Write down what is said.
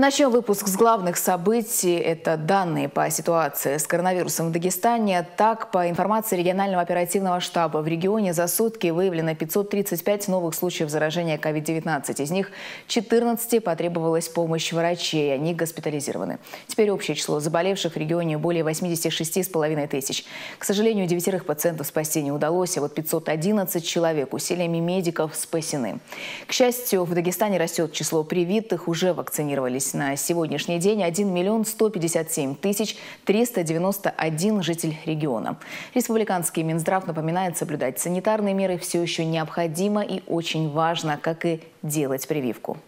Начнем выпуск с главных событий. Это данные по ситуации с коронавирусом в Дагестане. Так, по информации регионального оперативного штаба, в регионе за сутки выявлено 535 новых случаев заражения COVID-19. Из них 14 потребовалась помощь врачей, они госпитализированы. Теперь общее число заболевших в регионе более 86,5 тысяч. К сожалению, девятерых пациентов спасти не удалось, а вот 511 человек усилиями медиков спасены. К счастью, в Дагестане растет число привитых, уже вакцинировались здесь на сегодняшний день 1 миллион 157 тысяч 391 житель региона. Республиканский Минздрав напоминает, соблюдать санитарные меры все еще необходимо и очень важно, как и делать прививку.